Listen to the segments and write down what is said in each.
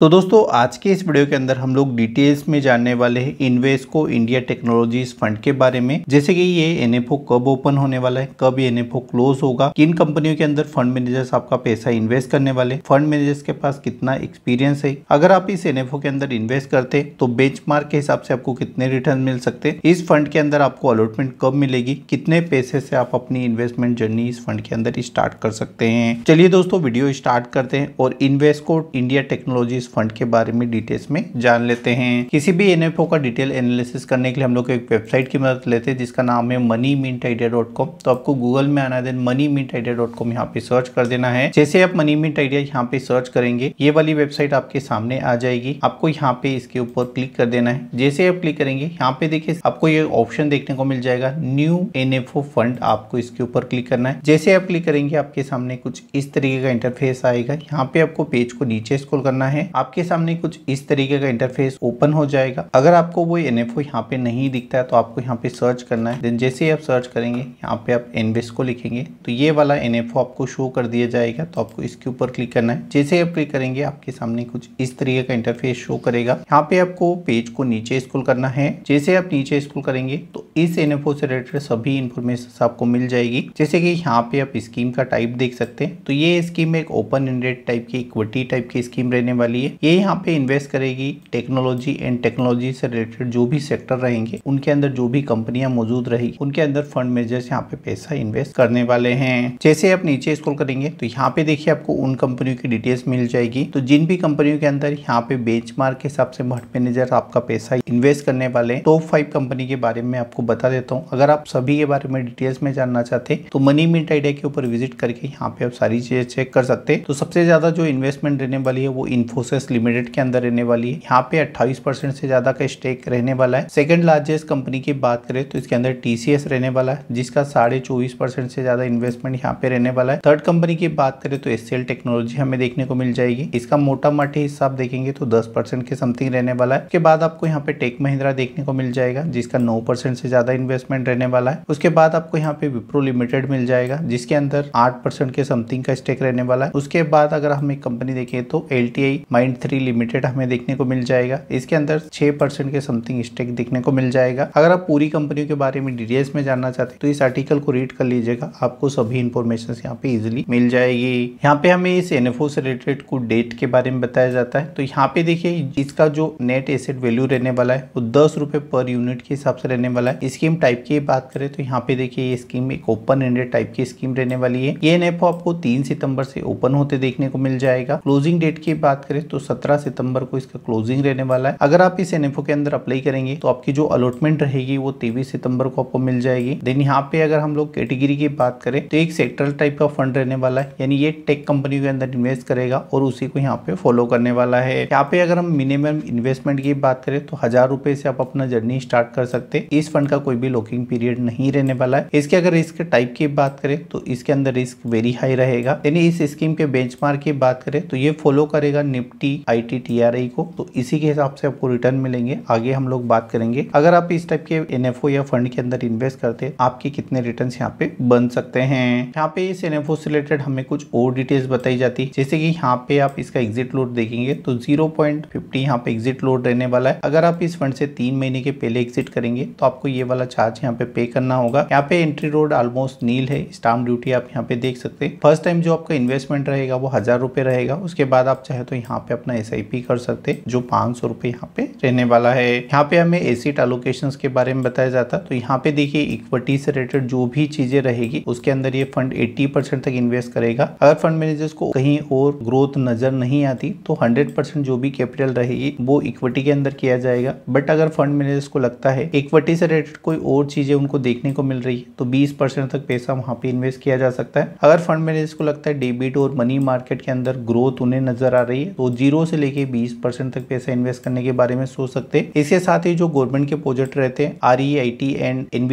तो दोस्तों आज के इस वीडियो के अंदर हम लोग डिटेल्स में जानने वाले हैं इन्वेस्को इंडिया टेक्नोलॉजीज फंड के बारे में जैसे कि ये एनएफओ कब ओपन होने वाला है कब ये एनएफओ क्लोज होगा किन कंपनियों के अंदर फंड मैनेजर्स आपका पैसा इन्वेस्ट करने वाले फंड मैनेजर्स के पास कितना एक्सपीरियंस है अगर आप इस एनएफओ के अंदर इन्वेस्ट करते तो बेंच के हिसाब से आपको कितने रिटर्न मिल सकते इस फंड के अंदर आपको अलॉटमेंट कब मिलेगी कितने पैसे से आप अपनी इन्वेस्टमेंट जर्नी इस फंड के अंदर स्टार्ट कर सकते हैं चलिए दोस्तों वीडियो स्टार्ट करते हैं और इन्वेस्को इंडिया टेक्नोलॉजीज फंड के बारे में डिटेल्स में जान लेते हैं किसी भी एन का डिटेल एनालिसिस करने के लिए हम लोग एक वेबसाइट की मदद लेते हैं जिसका नाम है money mint idea dot com तो आपको गूगल में आना then money mint idea dot com यहाँ पे सर्च कर देना है जैसे आप मनी मिंट आइडिया यहाँ पे सर्च करेंगे ये वाली वेबसाइट आपके सामने आ जाएगी आपको यहाँ पे इसके ऊपर क्लिक कर देना है जैसे आप क्लिक करेंगे यहाँ पे देखिए आपको ये ऑप्शन देखने को मिल जाएगा न्यू एन फंड आपको इसके ऊपर क्लिक करना है जैसे आप क्लिक करेंगे आपके सामने कुछ इस तरीके का इंटरफेस आएगा यहाँ पे आपको पेज को नीचे स्क्रॉल करना है आपके सामने कुछ इस तरीके का इंटरफेस ओपन हो जाएगा अगर आपको वो एन एफ यहाँ पे नहीं दिखता है तो आपको यहाँ पे सर्च करना है देन जैसे ही आप सर्च करेंगे यहाँ पे आप एनवेस को लिखेंगे तो ये वाला एन आपको शो कर दिया जाएगा तो आपको इसके ऊपर क्लिक करना है जैसे आप क्लिक करेंगे आपके सामने कुछ इस तरीके का इंटरफेस शो करेगा यहाँ पे आपको पेज को नीचे स्कूल करना है जैसे आप नीचे स्कूल करेंगे इस एन से रिलेटेड सभी इन्फॉर्मेशन आपको मिल जाएगी जैसे कि यहाँ पे आप स्कीम का टाइप देख सकते हैं तो ये स्कीम एक ओपन इंडेड टाइप की इक्विटी टाइप की स्कीम रहने वाली है ये यहाँ पे इन्वेस्ट करेगी टेक्नोलॉजी एंड टेक्नोलॉजी से रिलेटेड जो भी सेक्टर रहेंगे उनके अंदर जो भी कंपनियां मौजूद रहेगी उनके अंदर फंड मैनेजर्स यहाँ पे पैसा इन्वेस्ट करने वाले हैं जैसे आप नीचे स्क्रॉल करेंगे तो यहाँ पे देखिए आपको उन कंपनियों की डिटेल्स मिल जाएगी तो जिन भी कंपनियों के अंदर यहाँ पे बेंच के हिसाब से फंड मैनेजर आपका पैसा इन्वेस्ट करने वाले टॉप फाइव कंपनी के बारे में आपको बता देता हूँ अगर आप सभी के बारे में डिटेल्स में जानना चाहते हैं तो मनी मिनट आइडिया के ऊपर विजिट करके यहाँ पे आप सारी चीजें चेक कर सकते हैं तो सबसे ज्यादा जो इन्वेस्टमेंट रहने वाली है वो इन्फोसिस लिमिटेड के अंदर रहने वाली है यहाँ पे अट्ठाईस से ज्यादा का स्टेक रहने वाला है सेकेंड लार्जेस्ट कंपनी की बात करें तो इसके अंदर टीसीएस रहने वाला है जिसका साढ़े से ज्यादा इन्वेस्टमेंट यहाँ पे रहने वाला है थर्ड कंपनी की बात करें तो एस टेक्नोलॉजी हमें देखने को मिल जाएगी इसका मोटा माटी हिसाब देखेंगे तो दस के समथिंग रहने वाला है उसके बाद आपको यहाँ पे टेक महिंद्रा देखने को मिल जाएगा जिसका नौ परसेंट से ज़्यादा इन्वेस्टमेंट रहने वाला है उसके बाद आपको यहाँ पे विप्रो लिमिटेड मिल जाएगा जिसके अंदर आठ परसेंट के समथिंग का स्टेक रहने वाला है उसके बाद अगर हम एक कंपनी देखें तो L T I Mindtree limited हमें देखने को मिल जाएगा इसके अंदर छह परसेंट के समथिंग स्टेक देखने को मिल जाएगा अगर आप पूरी कंपनियों के बारे में डिटेल्स में जानना चाहते हैं तो इस आर्टिकल को रीड कर लीजिएगा आपको सभी इन्फॉर्मेशन यहाँ पे इजिली मिल जाएगी यहाँ पे हमें इस एन से रिलेटेड कुछ डेट के बारे में बताया जाता है तो यहाँ पे देखिए इसका जो नेट एसेट वैल्यू रहने वाला है वो दस रुपए पर यूनिट के हिसाब से रहने वाला है स्कीम टाइप की बात करें तो यहाँ पे देखिए ये स्कीम एक ओपन एंडेड टाइप की स्कीम रहने वाली है ये एनएफओ आपको तीन सितंबर से ओपन होते देखने को मिल जाएगा क्लोजिंग डेट की बात करें तो सत्रह सितंबर को इसका क्लोजिंग रहने वाला है अगर आप इस एनएफओ के अंदर अप्लाई करेंगे तो आपकी जो अलॉटमेंट रहेगी वो तेईस सितम्बर को आपको मिल जाएगी देन यहाँ पे अगर हम लोग कैटेगरी की बात करें तो एक सेक्टरल टाइप का फंड रहने वाला है यानी ये टेक कंपनी के अंदर इन्वेस्ट करेगा और उसी को यहाँ पे फॉलो करने वाला है यहाँ पे अगर हम मिनिमम इन्वेस्टमेंट की बात करें तो हजार रूपए से आप अपना जर्नी स्टार्ट कर सकते इस फंड का कोई भी लॉकिंग पीरियड नहीं रहने वाला है इसके अगर रिस्क टाइप की बात करें तो इसके अंदर रिस्क वेरी हाई रहेगा यानी इस स्कीम के बेंच की बात करें तो ये फॉलो करेगा निफ्टी आई टी को तो इसी के हिसाब से आपको रिटर्न मिलेंगे आगे हम लोग बात करेंगे अगर आप इस टाइप के एन या फंड के अंदर इन्वेस्ट करते हैं आपके कितने रिटर्न यहाँ पे बन सकते हैं यहाँ पे इस एन से रिलेटेड हमें कुछ और डिटेल्स बताई जाती है जैसे कि यहाँ पे आप इसका एग्जिट लोड देखेंगे तो जीरो पॉइंट फिफ्टी यहाँ पे एग्जिट लोड रहने वाला है अगर आप इस फंड से तीन महीने के पहले एग्जिट करेंगे तो आपको ये वाला चार्ज यहाँ पे पे करना होगा यहाँ पे एंट्री रोड ऑलमोस्ट नील है स्टाम्प ड्यूटी आप यहाँ पे देख सकते हैं फर्स्ट टाइम जो आपका इन्वेस्टमेंट रहेगा वो हजार रुपए रहेगा उसके बाद आप चाहे तो यहाँ पे अपना एस कर सकते हैं जो पांच सौ रुपए यहाँ पे रहने वाला है यहाँ पे हमें एसिड एलोकेशन के बारे में बताया जाता तो यहाँ पे देखिए इक्विटी से रिलेटेड जो भी चीजें रहेगी उसके अंदर ये फंड एट्टी तक इन्वेस्ट करेगा अगर फंड मैनेजर्स को कहीं और ग्रोथ नजर नहीं आती तो हंड्रेड जो भी कैपिटल रहेगी वो इक्विटी के अंदर किया जाएगा बट अगर फंड मैनेजर्स को लगता है इक्विटी से रिलेटेड रिलेटेड कोई और चीज़ें उनको देखने को मिल रही है तो 20 परसेंट तक पैसा वहाँ पे इन्वेस्ट किया जा सकता है अगर फंड मैनेजर को लगता है डेबिट और मनी मार्केट के अंदर ग्रोथ उन्हें नजर आ रही है तो जीरो से लेके बीस परसेंट तक पैसा इन्वेस्ट करने के बारे में सोच सकते हैं इसके साथ ही जो गवर्नमेंट के प्रोजेक्ट रहते हैं आर ई एंड एन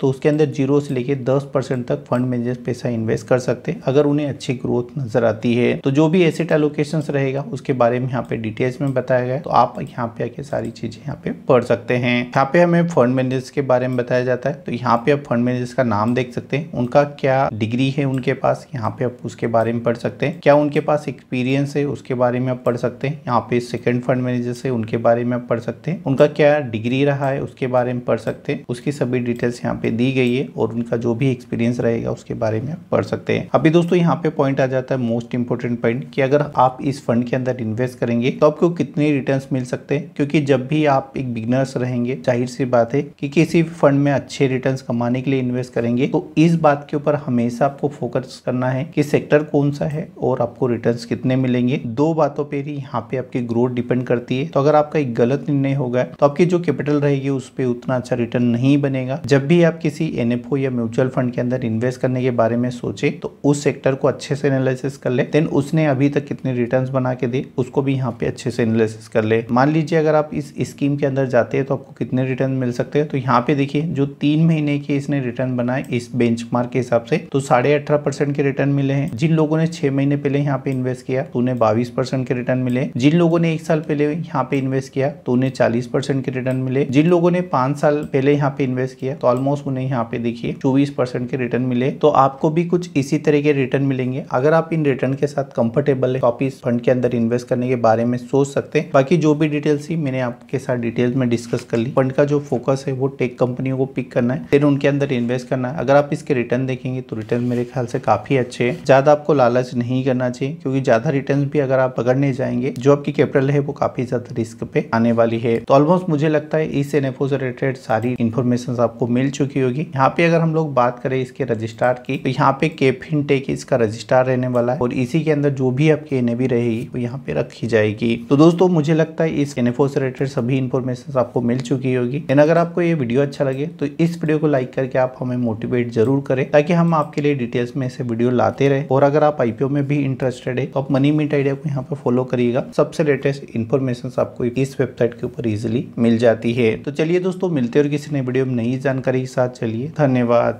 तो उसके अंदर जीरो से लेके दस तक फंड मैनेजर पैसा इन्वेस्ट कर सकते हैं अगर उन्हें अच्छी ग्रोथ नजर आती है तो जो भी एसेट एलोकेशन रहेगा उसके बारे में यहाँ पे डिटेल्स में बताया गया तो आप यहाँ पे आके सारी चीजें यहाँ पे पढ़ सकते हैं यहाँ पे हमें फंड मैनेजर के बारे में बताया जाता है तो यहाँ पे आप फंड मैनेजर्स का नाम देख सकते हैं उनका क्या डिग्री है उनके पास यहाँ पे आप उसके बारे में पढ़ सकते हैं क्या उनके पास एक्सपीरियंस है उसके बारे में आप पढ़ सकते हैं यहाँ पे सेकंड फंड मैनेजर्स है उनके बारे में आप पढ़ सकते हैं उनका क्या डिग्री रहा है उसके बारे में पढ़ सकते हैं उसकी सभी डिटेल्स यहाँ पे दी गई है और उनका जो भी एक्सपीरियंस रहेगा उसके बारे में आप पढ़ सकते हैं अभी दोस्तों यहाँ पे पॉइंट आ जाता है मोस्ट इंपोर्टेंट पॉइंट कि अगर आप इस फंड के अंदर इन्वेस्ट करेंगे तो आपको कितने रिटर्न मिल सकते हैं क्योंकि जब भी आप एक बिगनर्स रहेंगे जाहिर सी बात है कि किसी भी फंड में अच्छे रिटर्न कमाने के लिए इन्वेस्ट करेंगे तो इस बात के ऊपर हमेशा आपको फोकस करना है कि सेक्टर कौन सा है और आपको रिटर्न कितने मिलेंगे दो बातों पर ही यहाँ पे आपकी ग्रोथ डिपेंड करती है तो अगर आपका एक गलत निर्णय होगा तो आपकी जो कैपिटल रहेगी उस पर उतना अच्छा रिटर्न नहीं बनेगा जब भी आप किसी एनएफओ या म्यूचुअल फंड के अंदर इन्वेस्ट करने के बारे में सोचे तो उस सेक्टर को अच्छे से एनालिसिस कर ले देन उसने अभी तक कितने रिटर्न बना के दिए उसको भी यहाँ पे अच्छे से एनालिसिस कर ले मान लीजिए अगर आप इस स्कीम के अंदर जाते हैं तो आपको कितने रिटर्न मिल सकते हैं तो यहाँ यहाँ पे देखिए जो तीन महीने के इसने रिटर्न बनाए इस बेंचमार्क के हिसाब से तो साढ़े अठारह परसेंट के रिटर्न मिले हैं जिन लोगों ने छह महीने पहले यहाँ पे इन्वेस्ट किया तो उन्हें बाईस परसेंट के रिटर्न मिले जिन लोगों ने एक साल पहले यहाँ पे इन्वेस्ट किया तो उन्हें चालीस परसेंट के रिटर्न मिले जिन लोगों ने पांच साल पहले यहाँ पे इन्वेस्ट किया तो ऑलमोस्ट उन्हें यहाँ पे देखिए चौबीस परसेंट के रिटर्न मिले तो आपको भी कुछ इसी तरह के रिटर्न मिलेंगे अगर आप इन रिटर्न के साथ कंफर्टेबल है तो आप इस फंड के अंदर इन्वेस्ट करने के बारे में सोच सकते हैं बाकी जो भी डिटेल्स थी मैंने आपके साथ डिटेल्स में डिस्कस कर ली फंड का जो फोकस है वो टेक कंपनियों को पिक करना है फिर उनके अंदर इन्वेस्ट करना है अगर आप इसके रिटर्न देखेंगे तो रिटर्न मेरे ख्याल से काफ़ी अच्छे हैं ज़्यादा आपको लालच नहीं करना चाहिए क्योंकि ज़्यादा रिटर्न भी अगर आप पकड़ने जाएंगे जो आपकी कैपिटल है वो काफ़ी ज़्यादा रिस्क पे आने वाली है तो ऑलमोस्ट मुझे लगता है इस एनएफओ से रिलेटेड सारी इन्फॉर्मेशन आपको मिल चुकी होगी यहाँ पे अगर हम लोग बात करें इसके रजिस्ट्रार की तो यहाँ पे केफिन टेक इसका रजिस्ट्रार रहने वाला है और इसी के अंदर जो भी आपकी एनएबी रहेगी वो यहाँ पे रखी जाएगी तो दोस्तों मुझे लगता है इस एनएफओ से रिलेटेड सभी इन्फॉर्मेशन आपको मिल चुकी होगी एंड अगर आपको ये वीडियो अच्छा लगे तो इस वीडियो को लाइक करके आप हमें मोटिवेट जरूर करें ताकि हम आपके लिए डिटेल्स में ऐसे वीडियो लाते रहे और अगर आप आईपीओ में भी इंटरेस्टेड है तो आप मनी मीट आइडिया को यहाँ पर फॉलो करिएगा सबसे लेटेस्ट इन्फॉर्मेशन आपको इस वेबसाइट के ऊपर इजिली मिल जाती है तो चलिए दोस्तों मिलते और किसी नई वीडियो में नई जानकारी के साथ चलिए धन्यवाद